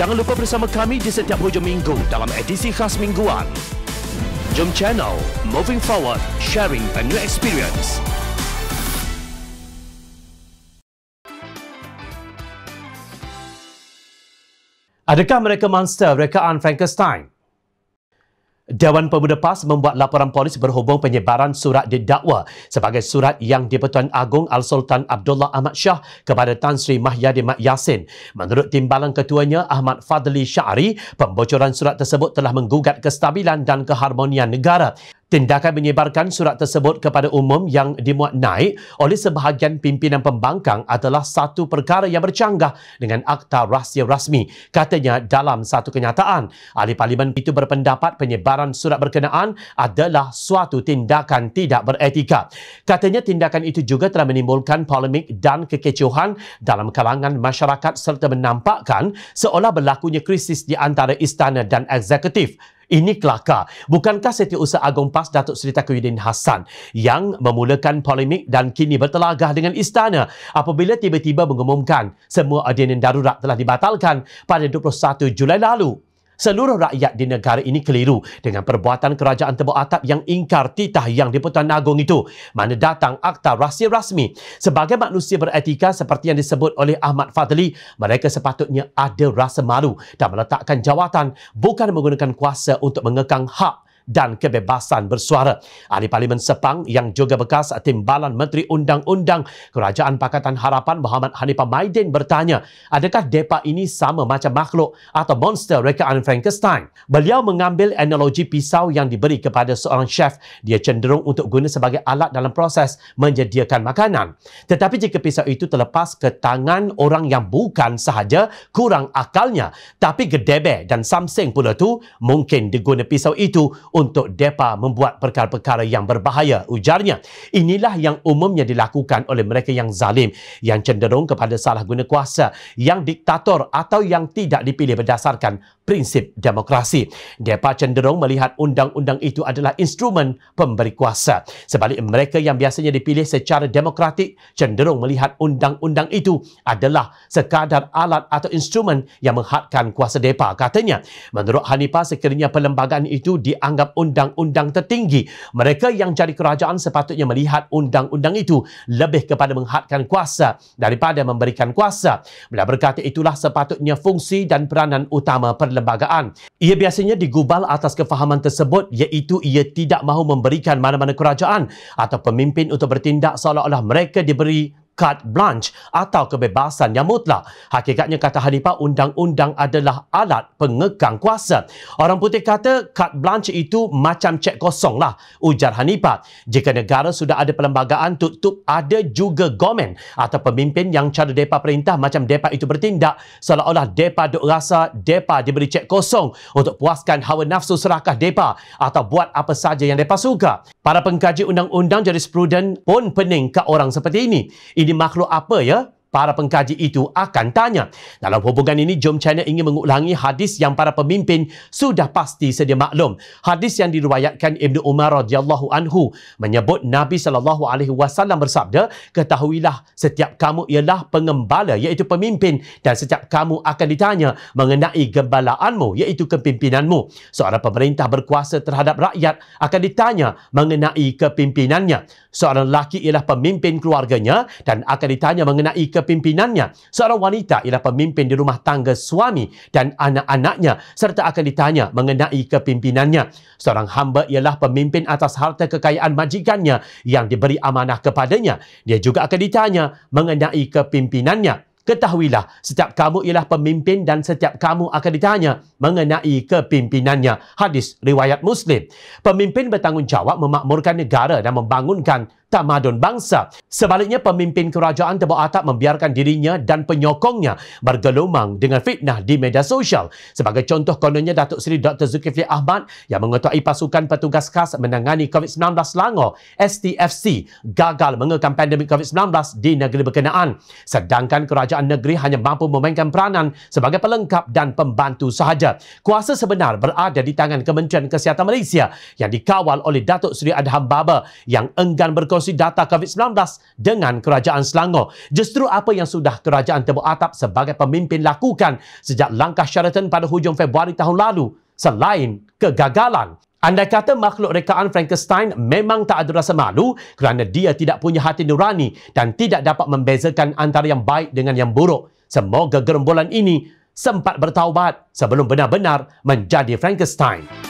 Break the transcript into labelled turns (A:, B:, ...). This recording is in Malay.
A: Jangan lupa bersama kami di setiap hujung minggu dalam edisi khas mingguan. Jom channel Moving Forward, sharing a new experience.
B: Adakah mereka monster rekaan Frankenstein? Dewan Pemuda PAS membuat laporan polis berhubung penyebaran surat didakwa sebagai surat yang di-Pertuan Agong Al-Sultan Abdullah Ahmad Shah kepada Tan Sri Mahyadi Mak Yasin. Menurut timbalan ketuanya Ahmad Fadli Syari, pembocoran surat tersebut telah menggugat kestabilan dan keharmonian negara. Tindakan menyebarkan surat tersebut kepada umum yang dimuat naik oleh sebahagian pimpinan pembangkang adalah satu perkara yang bercanggah dengan akta rahsia rasmi, katanya dalam satu kenyataan. Ahli Parlimen itu berpendapat penyebaran surat berkenaan adalah suatu tindakan tidak beretika. Katanya tindakan itu juga telah menimbulkan polemik dan kekecohan dalam kalangan masyarakat serta menampakkan seolah berlakunya krisis di antara istana dan eksekutif. Ini kelakar. Bukankah Setiausaha Agong PAS Datuk Seri Takuyuddin Hassan yang memulakan polemik dan kini bertelagah dengan istana apabila tiba-tiba mengumumkan semua ordinan darurat telah dibatalkan pada 21 Julai lalu? seluruh rakyat di negara ini keliru dengan perbuatan kerajaan tebu atap yang ingkar titah yang diputuskan pertuan itu mana datang akta rahsia rasmi sebagai manusia beretika seperti yang disebut oleh Ahmad Fadli mereka sepatutnya ada rasa malu dan meletakkan jawatan bukan menggunakan kuasa untuk mengekang hak dan kebebasan bersuara. Ahli Parlimen Sepang yang juga bekas Timbalan Menteri Undang-Undang Kerajaan Pakatan Harapan Muhammad Hanifah Maidin bertanya, adakah DEPA ini sama macam makhluk atau monster rekaan Frankenstein? Beliau mengambil analogi pisau yang diberi kepada seorang chef. Dia cenderung untuk guna sebagai alat dalam proses menyediakan makanan. Tetapi jika pisau itu terlepas ke tangan orang yang bukan sahaja kurang akalnya, tapi gedebe dan samseng pula tu, mungkin diguna pisau itu untuk depa membuat perkara-perkara yang berbahaya ujarnya inilah yang umumnya dilakukan oleh mereka yang zalim yang cenderung kepada salah guna kuasa yang diktator atau yang tidak dipilih berdasarkan prinsip demokrasi depa cenderung melihat undang-undang itu adalah instrumen pemberi kuasa sebalik mereka yang biasanya dipilih secara demokratik cenderung melihat undang-undang itu adalah sekadar alat atau instrumen yang menghadkan kuasa depa katanya menurut Hanifah sekiranya perlembagaan itu dianggap menganggap undang-undang tertinggi. Mereka yang cari kerajaan sepatutnya melihat undang-undang itu lebih kepada menghadkan kuasa daripada memberikan kuasa. Beliau berkata itulah sepatutnya fungsi dan peranan utama perlembagaan. Ia biasanya digubal atas kefahaman tersebut iaitu ia tidak mahu memberikan mana-mana kerajaan atau pemimpin untuk bertindak seolah-olah mereka diberi carte blanche atau kebebasan yang mutlak. Hakikatnya kata Halifah, undang-undang adalah alat pengekang kuasa. Orang putih kata carte blanche itu macam cek kosong lah, ujar Hanifah. Jika negara sudah ada perlembagaan, tutup ada juga gomen atau pemimpin yang cara depa perintah macam depa itu bertindak seolah-olah depa duk rasa depa diberi cek kosong untuk puaskan hawa nafsu serakah depa atau buat apa saja yang depa suka. Para pengkaji undang-undang jadi jurisprudent pun pening ke orang seperti ini ini makhluk apa ya para pengkaji itu akan tanya. Dalam hubungan ini, Jom China ingin mengulangi hadis yang para pemimpin sudah pasti sedia maklum. Hadis yang diriwayatkan Ibn Umar radhiyallahu anhu menyebut Nabi saw bersabda, "Ketahuilah setiap kamu ialah pengembala iaitu pemimpin dan setiap kamu akan ditanya mengenai gembalaanmu iaitu kepimpinanmu. Seorang pemerintah berkuasa terhadap rakyat akan ditanya mengenai kepimpinannya. Seorang lelaki ialah pemimpin keluarganya dan akan ditanya mengenai kepimpinannya kepimpinannya. Seorang wanita ialah pemimpin di rumah tangga suami dan anak-anaknya serta akan ditanya mengenai kepimpinannya. Seorang hamba ialah pemimpin atas harta kekayaan majikannya yang diberi amanah kepadanya. Dia juga akan ditanya mengenai kepimpinannya. Ketahuilah, setiap kamu ialah pemimpin dan setiap kamu akan ditanya mengenai kepimpinannya. Hadis Riwayat Muslim Pemimpin bertanggungjawab memakmurkan negara dan membangunkan tamadun bangsa. Sebaliknya, pemimpin kerajaan tebuk atap membiarkan dirinya dan penyokongnya bergelumang dengan fitnah di media sosial. Sebagai contoh kononnya Datuk Seri Dr. Zulkifli Ahmad yang mengetuai pasukan petugas khas menangani COVID-19 Selangor, STFC, gagal mengekam pandemik COVID-19 di negeri berkenaan. Sedangkan kerajaan negeri hanya mampu memainkan peranan sebagai pelengkap dan pembantu sahaja. Kuasa sebenar berada di tangan Kementerian Kesihatan Malaysia yang dikawal oleh Datuk Seri Adham Baba yang enggan berkongsi berkongsi data COVID-19 dengan kerajaan Selangor. Justru apa yang sudah kerajaan Tebu Atap sebagai pemimpin lakukan sejak langkah syaratan pada hujung Februari tahun lalu selain kegagalan. Andai kata makhluk rekaan Frankenstein memang tak ada rasa malu kerana dia tidak punya hati nurani dan tidak dapat membezakan antara yang baik dengan yang buruk. Semoga gerombolan ini sempat bertaubat sebelum benar-benar menjadi Frankenstein.